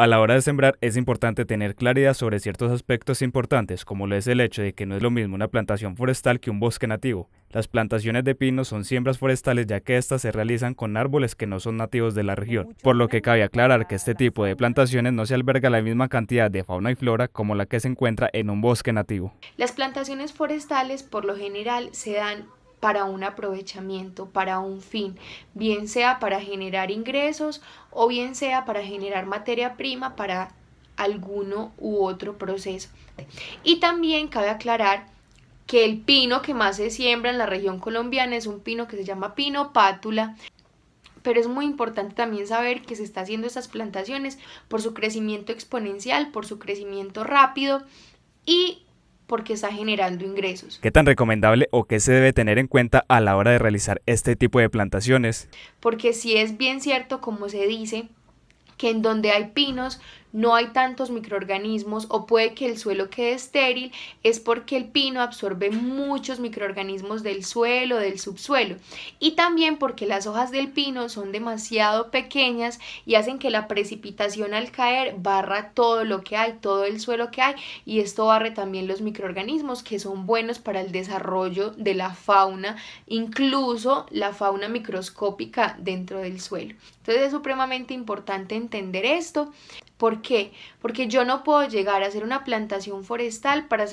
A la hora de sembrar es importante tener claridad sobre ciertos aspectos importantes, como lo es el hecho de que no es lo mismo una plantación forestal que un bosque nativo. Las plantaciones de pinos son siembras forestales ya que éstas se realizan con árboles que no son nativos de la región, por lo que cabe aclarar que este tipo de plantaciones no se alberga la misma cantidad de fauna y flora como la que se encuentra en un bosque nativo. Las plantaciones forestales por lo general se dan para un aprovechamiento, para un fin, bien sea para generar ingresos o bien sea para generar materia prima para alguno u otro proceso. Y también cabe aclarar que el pino que más se siembra en la región colombiana es un pino que se llama pino pátula, pero es muy importante también saber que se está haciendo estas plantaciones por su crecimiento exponencial, por su crecimiento rápido y porque está generando ingresos. ¿Qué tan recomendable o qué se debe tener en cuenta a la hora de realizar este tipo de plantaciones? Porque si es bien cierto, como se dice, que en donde hay pinos no hay tantos microorganismos o puede que el suelo quede estéril, es porque el pino absorbe muchos microorganismos del suelo, del subsuelo y también porque las hojas del pino son demasiado pequeñas y hacen que la precipitación al caer barra todo lo que hay, todo el suelo que hay y esto barre también los microorganismos que son buenos para el desarrollo de la fauna, incluso la fauna microscópica dentro del suelo. Entonces es supremamente importante entender esto. ¿Por qué? Porque yo no puedo llegar a hacer una plantación forestal para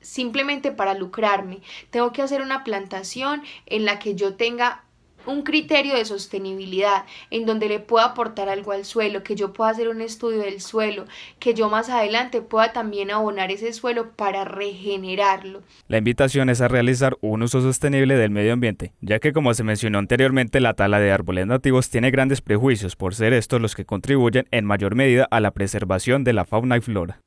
simplemente para lucrarme. Tengo que hacer una plantación en la que yo tenga un criterio de sostenibilidad en donde le pueda aportar algo al suelo, que yo pueda hacer un estudio del suelo, que yo más adelante pueda también abonar ese suelo para regenerarlo. La invitación es a realizar un uso sostenible del medio ambiente, ya que como se mencionó anteriormente, la tala de árboles nativos tiene grandes prejuicios por ser estos los que contribuyen en mayor medida a la preservación de la fauna y flora.